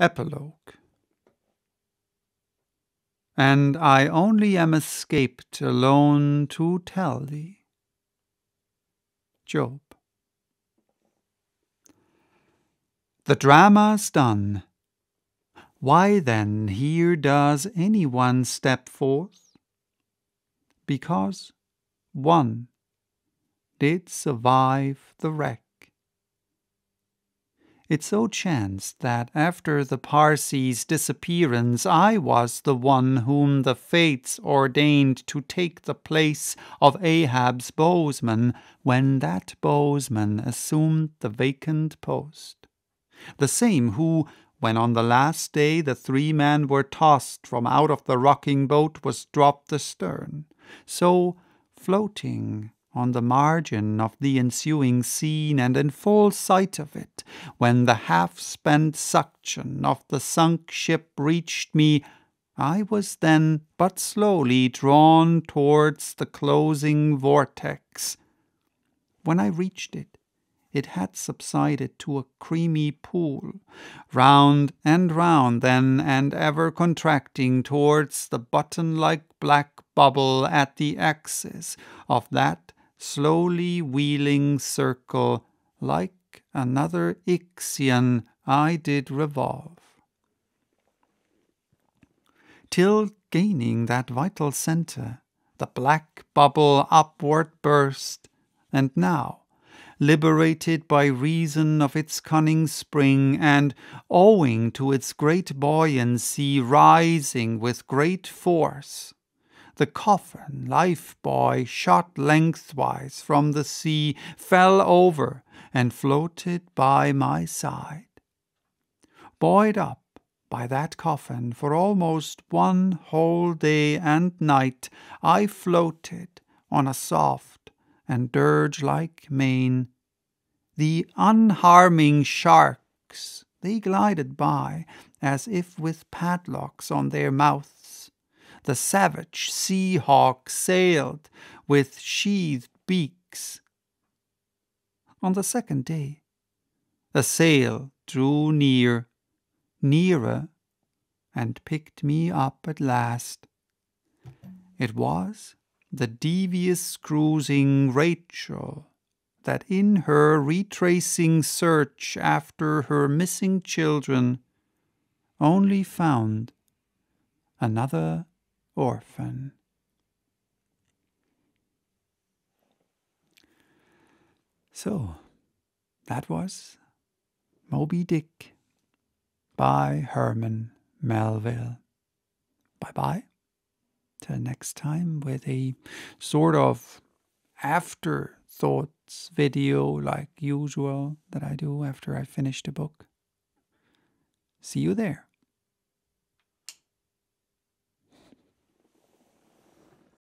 Epilogue And I only am escaped alone to tell thee. Job. The drama's done. Why then here does any one step forth? Because one did survive the wreck. It so chanced that after the Parsi's disappearance, I was the one whom the fates ordained to take the place of Ahab's bowsman when that bowsman assumed the vacant post. The same who, when on the last day the three men were tossed from out of the rocking boat, was dropped astern. So, floating, on the margin of the ensuing scene and in full sight of it, when the half-spent suction of the sunk ship reached me, I was then but slowly drawn towards the closing vortex. When I reached it, it had subsided to a creamy pool, round and round then, and ever contracting towards the button like black bubble at the axis of that slowly wheeling circle, like another Ixion I did revolve. Till gaining that vital centre, the black bubble upward burst, and now, liberated by reason of its cunning spring, and owing to its great buoyancy rising with great force, the coffin, life buoy, shot lengthwise from the sea, fell over and floated by my side. Buoyed up by that coffin for almost one whole day and night, I floated on a soft and dirge like main. The unharming sharks, they glided by as if with padlocks on their mouths the savage sea hawk sailed with sheathed beaks. On the second day, the sail drew near, nearer, and picked me up at last. It was the devious cruising Rachel that in her retracing search after her missing children only found another orphan. So, that was Moby Dick by Herman Melville. Bye bye. Till next time with a sort of afterthoughts video, like usual, that I do after I finish the book. See you there.